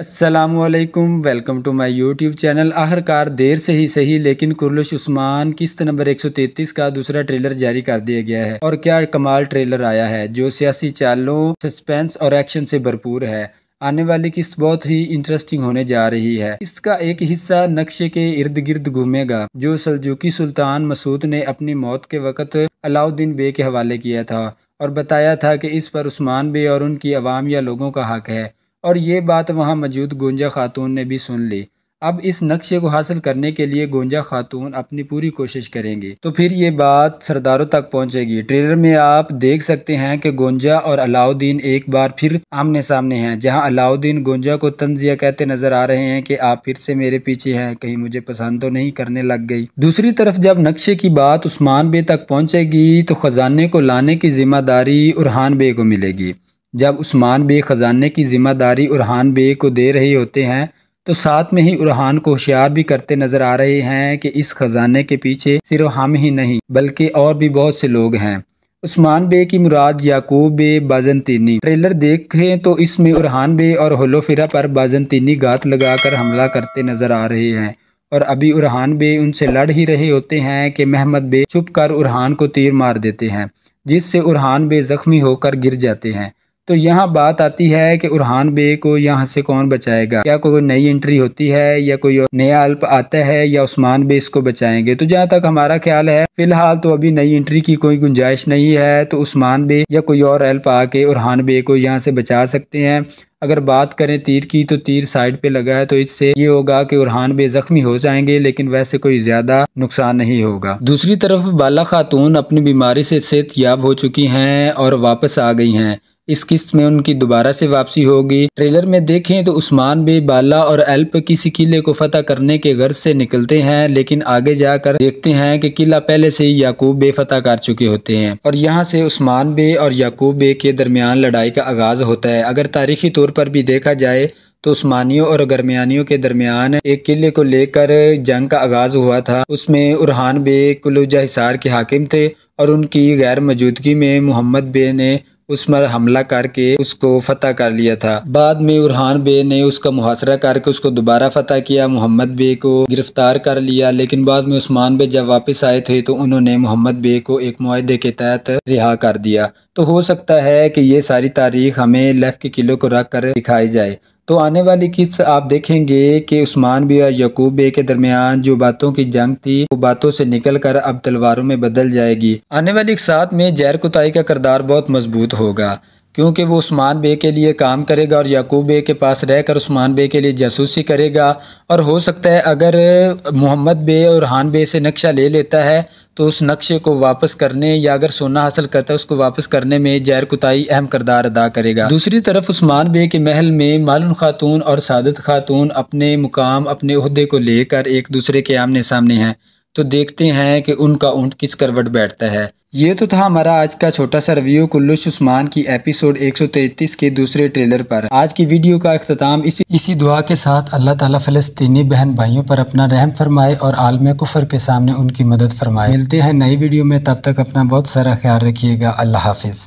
असलकम welcome to my YouTube channel आखिरकार देर से ही सही लेकिन कुरलिश उस्मान किस्त नंबर 133 का दूसरा ट्रेलर जारी कर दिया गया है और क्या कमाल ट्रेलर आया है जो सियासी चालों सस्पेंस और एक्शन से भरपूर है आने वाली किस्त बहुत ही इंटरेस्टिंग होने जा रही है इसका एक हिस्सा नक्शे के इर्द गिर्द घूमेगा जो सलजुकी सुल्तान मसूद ने अपनी मौत के वक़्त अलाउद्दीन बे के हवाले किया था और बताया था कि इस पर उस्मान बे और उनकी आवाम या लोगों का हक है और ये बात वहाँ मौजूद गुंजा खातून ने भी सुन ली अब इस नक्शे को हासिल करने के लिए गोंजा खातून अपनी पूरी कोशिश करेंगी तो फिर ये बात सरदारों तक पहुंचेगी ट्रेलर में आप देख सकते हैं कि गोंजा और अलाउद्दीन एक बार फिर आमने सामने हैं जहां अलाउद्दीन गोंजा को तंजिया कहते नजर आ रहे हैं कि आप फिर से मेरे पीछे हैं कहीं मुझे पसंद तो नहीं करने लग गई दूसरी तरफ जब नक्शे की बात उस्मान बे तक पहुँचेगी तो खजाने को लाने की जिम्मेदारी उरहान बे को मिलेगी जब उस्मान बे खजाने की जिम्मेदारी उरहान बे को दे रहे होते हैं तो साथ में ही उरहान को होशियार भी करते नजर आ रहे हैं कि इस खजाने के पीछे सिर्फ हम ही नहीं बल्कि और भी बहुत से लोग हैं उस्मान बे की मुराद याकूब बे बाजनतीनी ट्रेलर देखें तो इसमें उरहान बे और होलोफिरा पर बाजनतीनी गात लगाकर हमला करते नजर आ रहे हैं और अभी उरहान बे उनसे लड़ ही रहे होते हैं कि महमद बे छुप कर उरहान को तीर मार देते हैं जिससे उरहान बे जख्मी होकर गिर जाते हैं तो यहाँ बात आती है कि उरहान बे को यहाँ से कौन बचाएगा क्या कोई नई एंट्री होती है या कोई नया अल्प आता है या उस्मान बे इसको बचाएंगे तो जहाँ तक हमारा ख्याल है फिलहाल तो अभी नई एंट्री की कोई गुंजाइश नहीं है तो उस्मान बे या कोई और अल्प आके उरहान बे को यहाँ से बचा सकते हैं अगर बात करें तीर की तो तीर साइड पे लगा है तो इससे ये होगा कि उरहान बे जख्मी हो जाएंगे लेकिन वैसे कोई ज्यादा नुकसान नहीं होगा दूसरी तरफ बाला खातून अपनी बीमारी से याब हो चुकी हैं और वापस आ गई हैं इस किस्त में उनकी दोबारा से वापसी होगी ट्रेलर में देखें तो उस्मान भी बाला और एल्प किसी किले को फतेह करने के गर्ज से निकलते हैं लेकिन आगे जाकर देखते हैं कि किला पहले से ही याकूब बे फतेह कर चुके होते हैं और यहाँ से उस्मान बे और याकूब बे के दरमियान लड़ाई का आगाज होता है अगर तारीखी तौर पर भी देखा जाए तो उस्मानियों और गर्मियानियों के दरमियान एक किले को लेकर जंग का आगाज हुआ था उसमें उरहान बे कुलूजा हिसार के हाकिम थे और उनकी गैर मौजूदगी में मोहम्मद बे ने उस पर हमला करके उसको फतेह कर लिया था बाद में उरहान बे ने उसका मुहासरा करके उसको दोबारा फतेह किया मोहम्मद बे को गिरफ्तार कर लिया लेकिन बाद में उस्मान बे जब वापस आए थे तो उन्होंने मोहम्मद बे को एक माहदे के तहत रिहा कर दिया तो हो सकता है कि ये सारी तारीख हमें लेफ्ट के किलो को रख कर दिखाई जाए तो आने वाली किस्त आप देखेंगे कि उस्मान भी और यकूब बे के दरमियान जो बातों की जंग थी वो बातों से निकल कर अब तलवारों में बदल जाएगी आने वाली साथ में जैर कुताई का करदार बहुत मजबूत होगा क्योंकि वो उस्मान बे के लिए काम करेगा और याकूब बे के पास रहकर उस्मान बे के लिए जासूसी करेगा और हो सकता है अगर मोहम्मद बे और हान बे से नक्शा ले लेता है तो उस नक्शे को वापस करने या अगर सोना हासिल करता है उसको वापस करने में जैर कुताई अहम करदार अदा करेगा दूसरी तरफ उस्मान बे के महल में मालूम खातून और सादत खातून अपने मुकाम अपने अहदे को लेकर एक दूसरे के आमने सामने हैं तो देखते हैं कि उनका ऊँट किस करवट बैठता है ये तो था हमारा आज का छोटा सा रिव्यू कुल्लू उस्मान की एपिसोड 133 के दूसरे ट्रेलर पर आज की वीडियो का अख्ताम इसी इसी दुआ के साथ अल्लाह ताला फ़लस्तीनी बहन भाइयों पर अपना रहम फरमाए और आलम कुफर के सामने उनकी मदद फरमाए मिलते हैं नई वीडियो में तब तक अपना बहुत सारा ख्याल रखिएगा अल्लाह हाफिज़